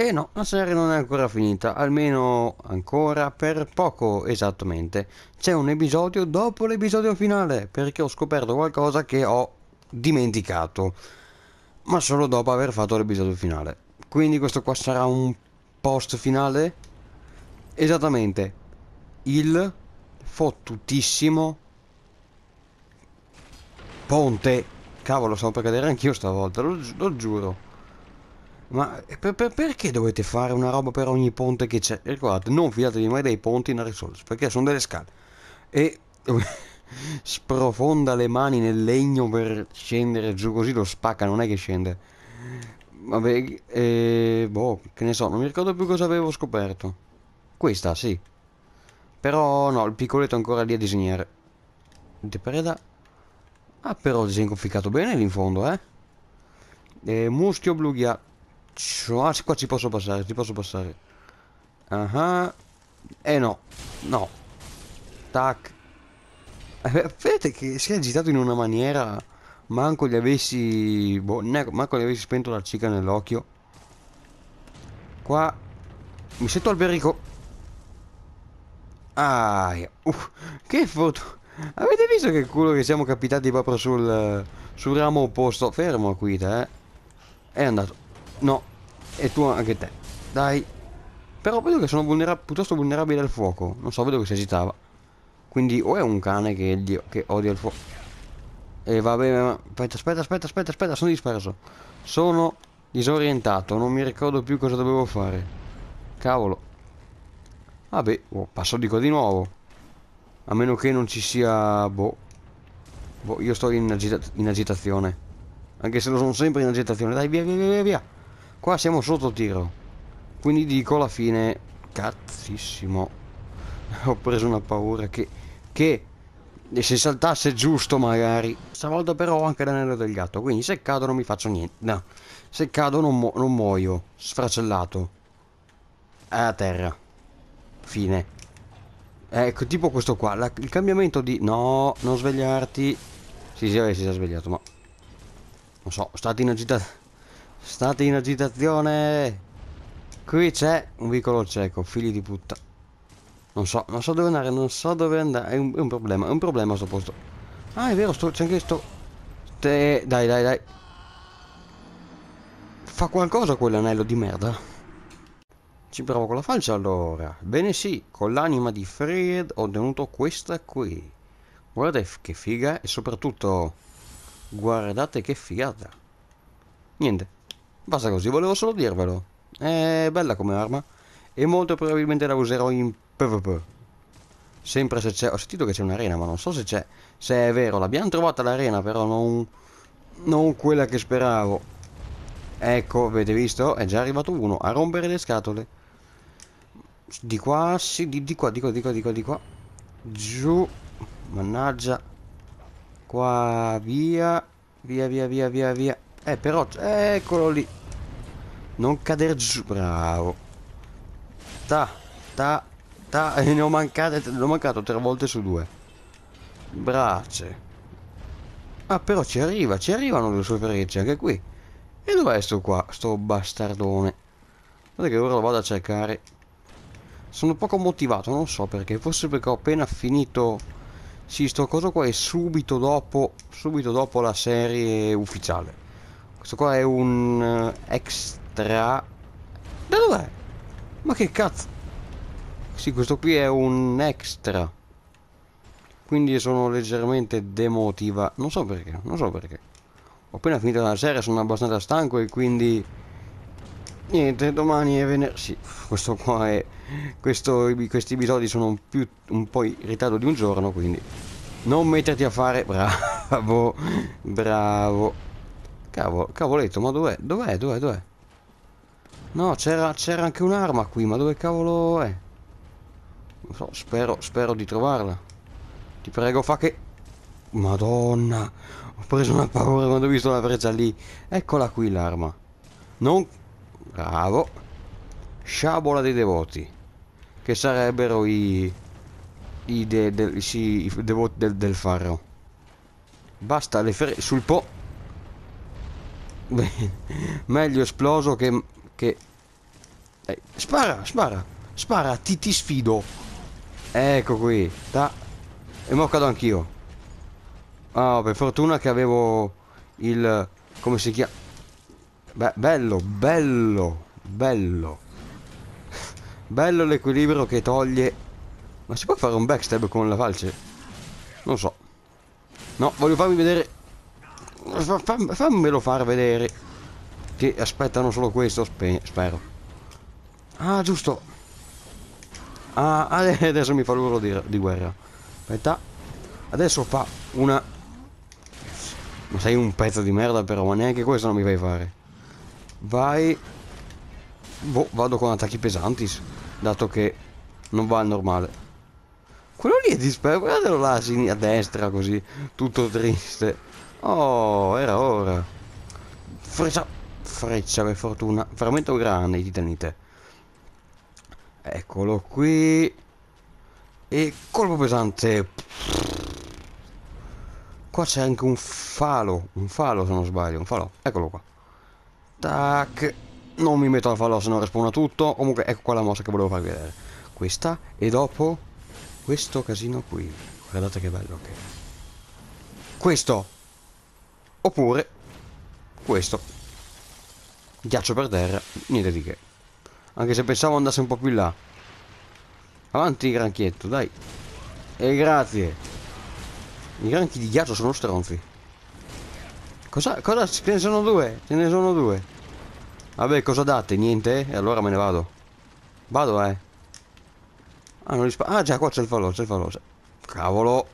E no, la serie non è ancora finita, almeno ancora per poco esattamente. C'è un episodio dopo l'episodio finale, perché ho scoperto qualcosa che ho dimenticato, ma solo dopo aver fatto l'episodio finale. Quindi questo qua sarà un post finale? Esattamente, il fottutissimo ponte. Cavolo, stavo per cadere anch'io stavolta, lo, gi lo giuro. Ma per, per, perché dovete fare una roba per ogni ponte che c'è? Ricordate, non fidatevi mai dei ponti in Dark perché sono delle scale. E sprofonda le mani nel legno per scendere giù così lo spacca, non è che scende. Vabbè, eh, boh, che ne so, non mi ricordo più cosa avevo scoperto. Questa, sì. Però no, il piccoletto è ancora lì a disegnare. Di preda. Ah, però disegno conficcato bene lì in fondo, eh. eh muschio blughia faccio? Ah, qua ci posso passare, ci posso passare. Ah, uh ah. -huh. eh no, no. Tac. vedete eh, che si è agitato in una maniera... Manco gli avessi... Boh, neanche, manco gli avessi spento la cica nell'occhio. Qua... Mi sento alberico. berico. Ah, che foto... Avete visto che culo che siamo capitati proprio sul, sul ramo opposto? Fermo qui, te, eh? È andato. No, e tu anche te. Dai. Però vedo che sono vulnerab piuttosto vulnerabile al fuoco. Non so, vedo che si agitava. Quindi o è un cane che, gli, che odia il fuoco. E va bene, ma... Aspetta, aspetta, aspetta, aspetta, aspetta, sono disperso. Sono disorientato, non mi ricordo più cosa dovevo fare. Cavolo. Vabbè, oh, passo di qua di nuovo. A meno che non ci sia... Boh. boh io sto in, agita in agitazione. Anche se lo sono sempre in agitazione. Dai, via, via, via, via. Qua siamo sotto tiro. Quindi dico la fine... Cazzissimo. Ho preso una paura che... Che... se saltasse giusto magari. Stavolta però ho anche l'anello del gatto. Quindi se cado non mi faccio niente. No. Se cado non, mu non muoio. Sfracellato. A terra. Fine. Ecco, tipo questo qua, la, il cambiamento di... No, non svegliarti. Sì, sì, vabbè, si è svegliato, ma... Non so, Stati in agitazione. State in agitazione! Qui c'è un vicolo cieco, figli di putta. Non so, non so dove andare, non so dove andare. È un, è un problema, è un problema sto posto. Ah, è vero, c'è anche sto... Te... Dai, dai, dai. Fa qualcosa quell'anello di merda. Ci provo con la falce allora. Bene sì, con l'anima di Fred ho ottenuto questa qui. Guardate che figa e soprattutto... Guardate che figata. Niente, Basta così, volevo solo dirvelo. È bella come arma. E molto probabilmente la userò in PvP. Sempre se c'è... Ho sentito che c'è un'arena, ma non so se c'è... Se è vero, l'abbiamo trovata l'arena, però non... Non quella che speravo. Ecco, avete visto? È già arrivato uno a rompere le scatole. Di qua, sì, di, di qua, di qua, di qua, di qua, di qua. Giù. Mannaggia. Qua, via. Via, via, via, via, via. Eh, però... Eccolo lì. Non cadere giù. Bravo. Ta, ta, ta. E ne ho, mancate, ne ho mancato tre volte su due. Brace. Ah, però ci arriva. Ci arrivano le sue frecce anche qui. E dov'è sto qua? Sto bastardone. Guarda che ora lo vado a cercare. Sono poco motivato, non so perché. Forse perché ho appena finito... Sì, sto coso qua è subito dopo, subito dopo la serie ufficiale. Questo qua è un eh, extra. Da dov'è? Ma che cazzo? Sì, questo qui è un extra. Quindi sono leggermente demotiva. Non so perché, non so perché. Ho appena finito la serie, sono abbastanza stanco e quindi... Niente, domani è venerdì. Sì, questo qua è... Questo, questi episodi sono un, più, un po' in ritardo di un giorno, quindi... Non metterti a fare... Bravo, bravo. Cavolo, cavoletto, ma dov'è? Dov'è? Dov'è? Dov'è? No, c'era anche un'arma qui, ma dove cavolo è? Non so, spero, spero di trovarla. Ti prego, fa che... Madonna! Ho preso una paura quando ho visto la freccia lì. Eccola qui l'arma. Non... Bravo. Sciabola dei devoti. Che sarebbero i... I, de, de, sì, i devoti del, del farro. Basta le frecce... Sul po'... Meglio esploso che... che... Dai. Spara, spara, spara, ti, ti sfido. Ecco qui. Ta. E mo cado anch'io. Ah, oh, per fortuna che avevo il... come si chiama? Be bello, bello, bello. bello l'equilibrio che toglie... Ma si può fare un backstab con la falce? Non so. No, voglio farvi vedere fammelo far vedere. Che aspettano solo questo, spero. Ah, giusto. Ah, adesso mi fa l'urlo di, di guerra. Aspetta. Adesso fa una... Ma sei un pezzo di merda però, ma neanche questo non mi fai fare. Vai... Boh, vado con attacchi pesanti, dato che non va al normale. Quello lì è disperato, guardatelo là a destra così, tutto triste. Oh, era ora. Freccia, freccia per fortuna. Fermento grande, titanite. Eccolo qui. E colpo pesante. Qua c'è anche un falo. Un falo se non sbaglio. Un falo. Eccolo qua. Tac. Non mi metto al falo se no respawna tutto. Comunque ecco qua la mossa che volevo farvi vedere. Questa. E dopo questo casino qui. Guardate che bello che è. Questo. Oppure questo. Ghiaccio per terra, niente di che. Anche se pensavo andasse un po' più in là. Avanti granchietto, dai. E grazie. I granchi di ghiaccio sono stronzi. Cosa? Cosa? Ce ne sono due. Ce ne sono due. Vabbè, cosa date? Niente? E allora me ne vado. Vado, eh. Ah, non risparmio. Ah, già, qua c'è il falò, c'è il falò. Cavolo.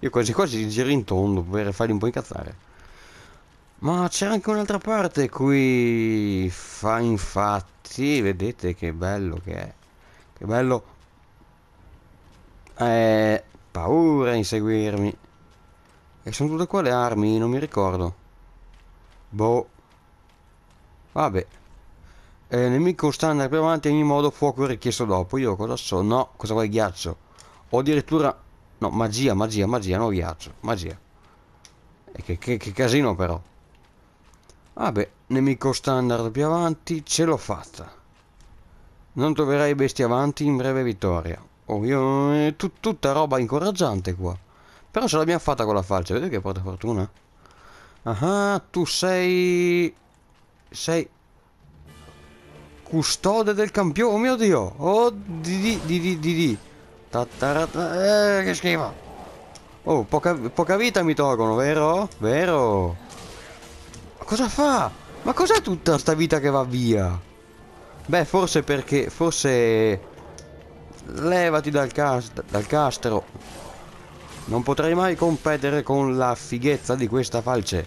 Io quasi quasi giro in tondo per farli un po' incazzare. Ma c'è anche un'altra parte qui. Fa infatti, vedete che bello che è. Che bello. Eh, paura a inseguirmi. E sono tutte qua le armi, non mi ricordo. Boh. Vabbè. Eh, nemico standard più avanti, in ogni modo fuoco richiesto dopo. Io cosa so? No, cosa vuoi ghiaccio? O addirittura... No, magia, magia, magia, no ghiaccio, magia. E che, che, che casino però. Vabbè, ah, nemico standard più avanti, ce l'ho fatta. Non troverai bestie avanti in breve vittoria. Oh, io... È eh, tut tutta roba incoraggiante qua. Però ce l'abbiamo fatta con la falce, vedete che porta fortuna? Ah, ah tu sei... Sei... Custode del campione, oh mio Dio! Oh, di di di di di. Eh, che schifo! Oh, poca, poca vita mi tolgono, vero? Vero? Cosa fa? Ma cos'è tutta sta vita che va via? Beh, forse perché... Forse... Levati dal, cas dal castro. Non potrei mai competere con la fighezza di questa falce.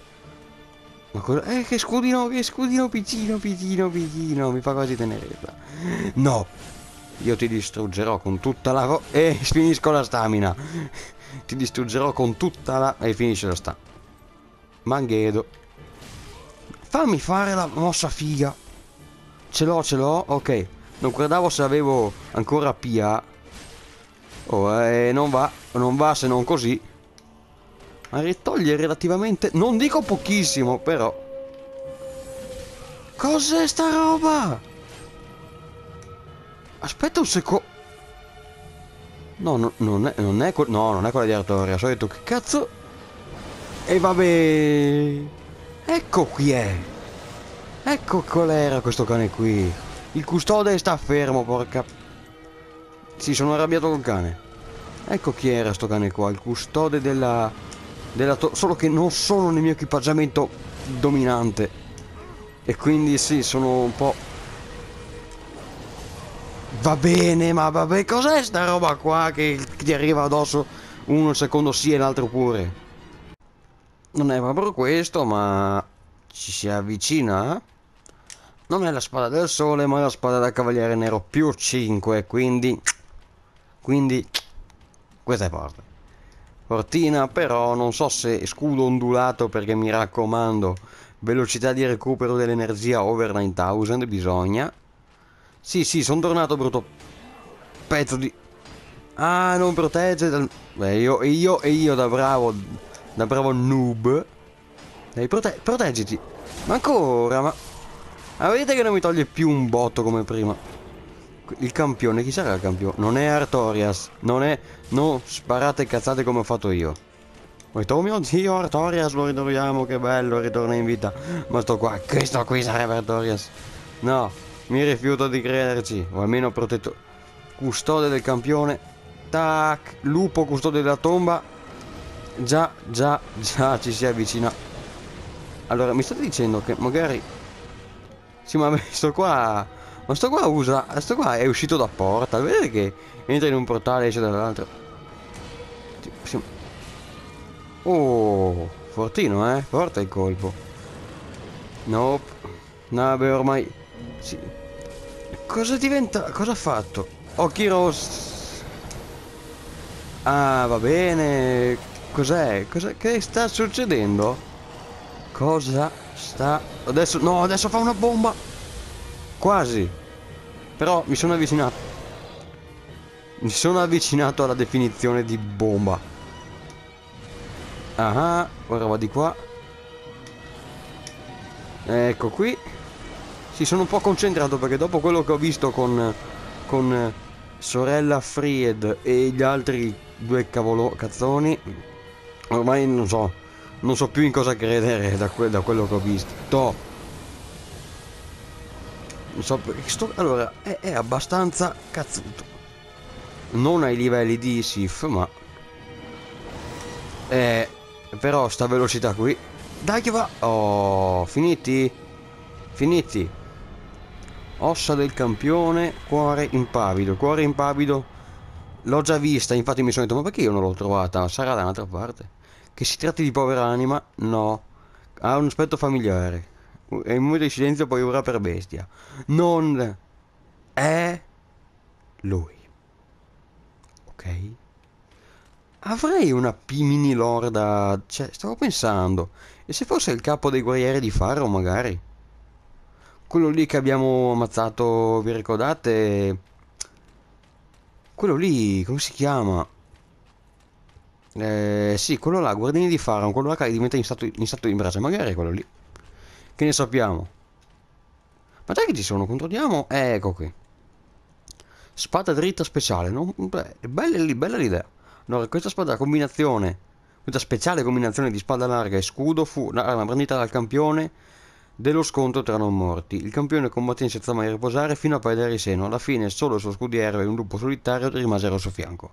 Ma cosa... Eh, che scudino, che scudino piccino, piccino, piccino. Mi fa quasi tenerezza. No. Io ti distruggerò con tutta la... e eh, finisco la stamina. ti distruggerò con tutta la... E eh, finisce la stamina. Manghedo. Fammi fare la mossa figa. Ce l'ho, ce l'ho. Ok. Non guardavo se avevo ancora PA. Oh, eh, non va. Non va se non così. Ma ritoglie relativamente... Non dico pochissimo, però. Cos'è sta roba? Aspetta un secondo. No, no, non è, non è, no, non è quella di Artoria. Ho detto che cazzo. E vabbè. Ecco chi è. Ecco qual era questo cane qui. Il custode sta fermo, porca... Sì, sono arrabbiato col cane. Ecco chi era sto cane qua, il custode della... della solo che non sono nel mio equipaggiamento dominante. E quindi sì, sono un po'... Va bene, ma vabbè, cos'è sta roba qua che ti arriva addosso uno il secondo sì e l'altro pure? Non è proprio questo, ma ci si avvicina. Non è la spada del sole, ma è la spada da cavaliere nero più 5, quindi... Quindi... Questa è forte. Fortina, però non so se scudo ondulato, perché mi raccomando, velocità di recupero dell'energia over 9000 bisogna. Sì, sì, sono tornato brutto pezzo di... Ah, non protegge dal... Beh, io, e io, e io da bravo da bravo noob. Dai, prote proteggiti. Ma ancora, ma... Ma vedete che non mi toglie più un botto come prima. Il campione, chi sarà il campione? Non è Artorias. Non è... Non sparate cazzate come ho fatto io. Ho detto, oh mio Dio, Artorias, lo ritroviamo, che bello, ritorna in vita. Ma sto qua, questo qui sarebbe Artorias. No, mi rifiuto di crederci. O almeno protetto... Custode del campione. Tac, lupo custode della tomba. Già, già, già ci si avvicina. Allora, mi state dicendo che magari... Sì, ma sto qua... Ma sto qua usa... Sto qua è uscito da porta. Vedete che entra in un portale e esce dall'altro. Oh, fortino, eh. Forte il colpo. Nope. No, beh, ormai... Sì. Cosa diventa... Cosa ha fatto? Occhi rossi. Ah, va bene. Cos'è? Cos che sta succedendo? Cosa sta... Adesso... No, adesso fa una bomba! Quasi! Però mi sono avvicinato. Mi sono avvicinato alla definizione di bomba. Ah, ah ora va di qua. Ecco qui. Si sono un po' concentrato perché dopo quello che ho visto con... con eh, sorella Fried e gli altri due cavolo cazzoni ormai non so, non so più in cosa credere da, que da quello che ho visto. Top. Non so, sto, allora, è, è abbastanza cazzuto. Non ai livelli di Sif, ma... Eh, però sta velocità qui. Dai che va! Oh, finiti! Finiti! Ossa del campione, cuore impavido, cuore impavido. L'ho già vista, infatti mi sono detto, ma perché io non l'ho trovata? Sarà da un'altra parte. Che si tratti di povera anima, no. Ha un aspetto familiare. E È momento di silenzio paura per bestia. Non è lui. Ok? Avrei una P mini lorda. Cioè, stavo pensando. E se fosse il capo dei guerrieri di Faro, magari? Quello lì che abbiamo ammazzato, vi ricordate? Quello lì, come si chiama? Eh, sì, quello là, guardini di Faram, quello là che diventa in stato, in stato di braccia, magari è quello lì. Che ne sappiamo? Ma dai che ci sono, controlliamo. Eh, ecco qui. Spada dritta speciale, no? Mm, beh, bella, bella l'idea. Allora, questa spada combinazione, questa speciale combinazione di spada larga e scudo fu l'arma brandita dal campione dello scontro tra non morti. Il campione combatté senza mai riposare fino a perdere il seno. Alla fine solo il suo scudiero e un lupo solitario rimasero al suo fianco.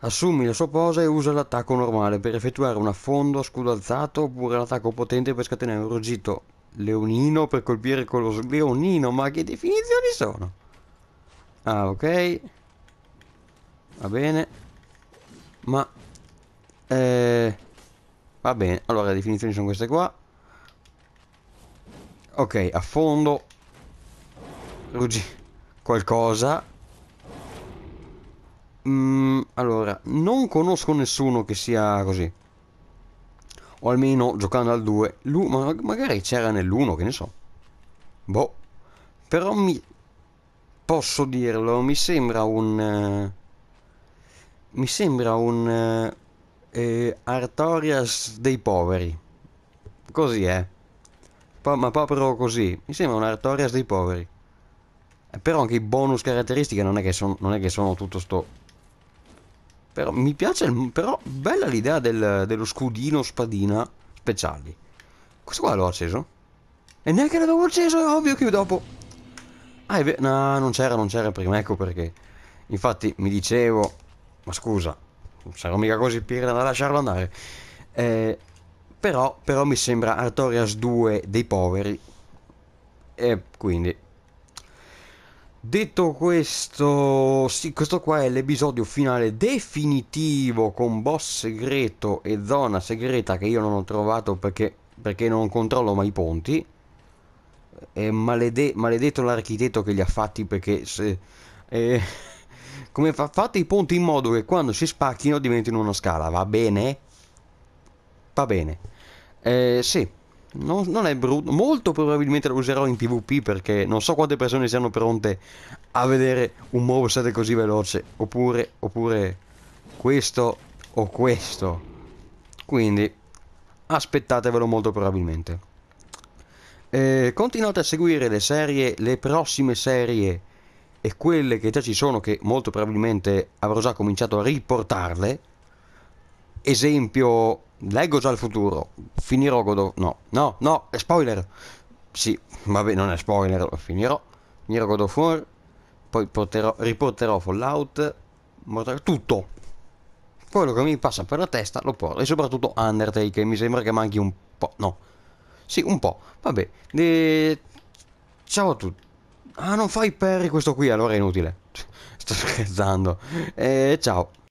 Assumi la sua posa e usa l'attacco normale per effettuare un affondo a scudo alzato oppure l'attacco potente per scatenare un ruggito leonino per colpire con lo leonino, ma che definizioni sono? Ah, ok. Va bene. Ma... Eh, va bene, allora le definizioni sono queste qua. Ok, affondo. Ruggi... Qualcosa. Mm, allora, non conosco nessuno che sia così. O almeno giocando al 2. Ma magari c'era nell'1, che ne so. Boh. Però mi... Posso dirlo, mi sembra un... Uh, mi sembra un... Uh, uh, Artorias dei poveri. Così è. Eh. Po ma proprio così. Mi sembra un Artorias dei poveri. Eh, però anche i bonus caratteristiche non è che, son non è che sono tutto sto però mi piace, il, però bella l'idea del, dello scudino spadina speciali. Questo qua l'ho acceso? E neanche l'avevo acceso, è ovvio che dopo... Ah, è no, non c'era, non c'era prima, ecco perché. Infatti mi dicevo, ma scusa, non sarò mica così pirla da lasciarlo andare. Eh, però, però mi sembra Artorias 2 dei poveri. E quindi Detto questo, sì, questo qua è l'episodio finale definitivo con boss segreto e zona segreta che io non ho trovato perché, perché non controllo mai i ponti. È malede maledetto l'architetto che li ha fatti perché se... Eh, come fa, fate i ponti in modo che quando si spacchino diventino una scala, va bene? Va bene. Eh, sì. Non, non, è brutto. Molto probabilmente lo userò in PvP perché non so quante persone siano pronte a vedere un moveset così veloce. Oppure, oppure questo o questo. Quindi aspettatevelo molto probabilmente. Eh, continuate a seguire le serie, le prossime serie e quelle che già ci sono che molto probabilmente avrò già cominciato a riportarle. Esempio Leggo già il futuro. Finirò Godot. No, no, no, è spoiler. Sì, vabbè, non è spoiler. Finirò. Finirò God of War. Poi porterò, riporterò Fallout. Mortal... Tutto. Quello che mi passa per la testa lo porto. E soprattutto Undertale, mi sembra che manchi un po'. No. Sì, un po'. Vabbè. E... Eh, ciao a tutti. Ah, non fai Perry questo qui, allora è inutile. Sto scherzando. E eh, ciao.